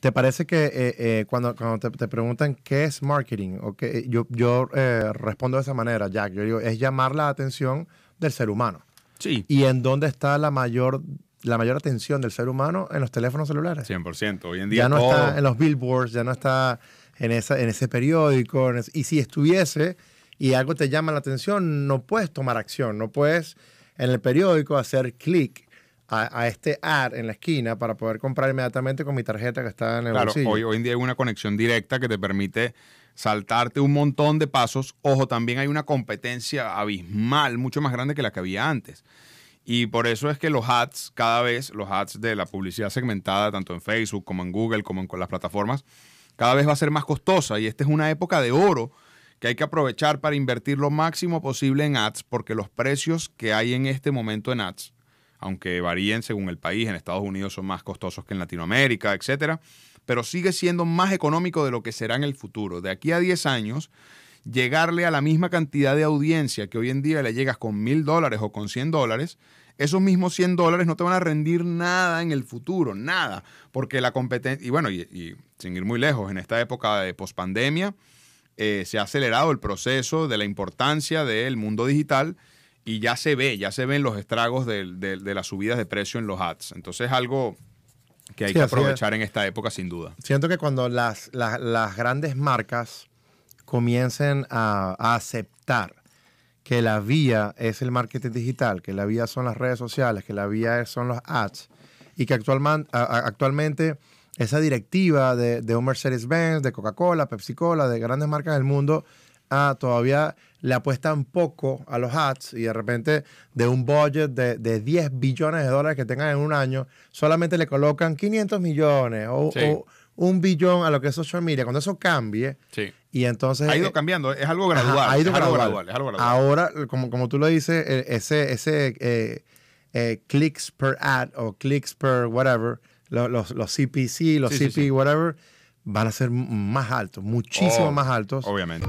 ¿Te parece que eh, eh, cuando, cuando te, te, preguntan qué es marketing? Okay, yo yo eh, respondo de esa manera, Jack. Yo digo, es llamar la atención del ser humano. Sí. ¿Y en dónde está la mayor la mayor atención del ser humano en los teléfonos celulares? 100%. Hoy en día ya no está en los billboards, ya no está en, esa, en ese periódico. y si estuviese y algo te llama la atención, no puedes tomar acción, no puedes en el periódico hacer clic a, este ad en la esquina para poder comprar inmediatamente con mi tarjeta que está en el bolsillo. Hoy, hoy en día hay una conexión directa que te permite saltarte un montón de pasos. Ojo, también hay una competencia abismal, mucho más grande que la que había antes. Y por eso es que los ads, cada vez, los ads de la publicidad segmentada, tanto en Facebook como en Google, como en con las plataformas, cada vez va a ser más costosa. Y esta es una época de oro que hay que aprovechar para invertir lo máximo posible en ads, porque los precios que hay en este momento en ads aunque varíen según el país. En Estados Unidos son más costosos que en Latinoamérica, etcétera. Pero sigue siendo más económico de lo que será en el futuro. De aquí a 10 años, llegarle a la misma cantidad de audiencia que hoy en día le llegas con mil dólares o con 100 dólares, esos mismos 100 dólares no te van a rendir nada en el futuro, nada, porque la competencia, y bueno, y, sin ir muy lejos, en esta época de pospandemia, eh, se ha acelerado el proceso de la importancia del mundo digital y ya se ve, ya se ven los estragos de, las subidas de precio en los ads. Entonces algo que hay que aprovechar en esta época sin duda. Siento que cuando las, las, grandes marcas comiencen a, aceptar que la vía es el marketing digital, que la vía son las redes sociales, que la vía son los ads, y que actualmente esa directiva de, de Mercedes-Benz, de Coca-Cola, Pepsi-Cola, de grandes marcas del mundo, ah, todavía le apuestan poco a los ads y de repente de un budget de, de 10 billones de dólares que tengan en un año, solamente le colocan 500 millones o, un billón a lo que es social media. Cuando eso cambie, y entonces... Ha ido cambiando, es algo gradual. Ahora, como, como tú lo dices, e, ese, ese eh, eh, clicks per ad o clicks per whatever, los, los, los CPC, los CP, whatever, van a ser más altos, muchísimo oh, más altos. Obviamente.